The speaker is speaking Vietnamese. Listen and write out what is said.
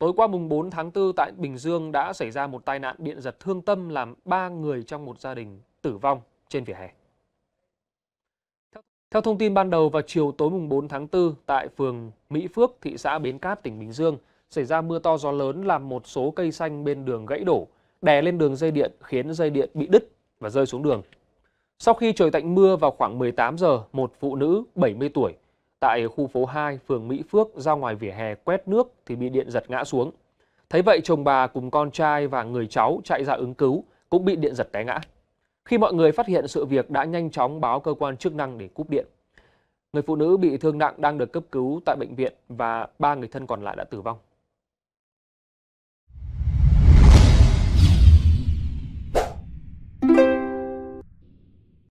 Tối qua mùng 4 tháng 4 tại Bình Dương đã xảy ra một tai nạn điện giật thương tâm làm 3 người trong một gia đình tử vong trên vỉa hè. Theo thông tin ban đầu vào chiều tối mùng 4 tháng 4 tại phường Mỹ Phước, thị xã Bến Cát, tỉnh Bình Dương, xảy ra mưa to gió lớn làm một số cây xanh bên đường gãy đổ, đè lên đường dây điện khiến dây điện bị đứt và rơi xuống đường. Sau khi trời tạnh mưa vào khoảng 18 giờ, một phụ nữ 70 tuổi tại khu phố 2, phường Mỹ Phước ra ngoài vỉa hè quét nước thì bị điện giật ngã xuống. Thấy vậy chồng bà cùng con trai và người cháu chạy ra ứng cứu cũng bị điện giật té ngã. Khi mọi người phát hiện sự việc đã nhanh chóng báo cơ quan chức năng để cúp điện. Người phụ nữ bị thương nặng đang được cấp cứu tại bệnh viện và ba người thân còn lại đã tử vong.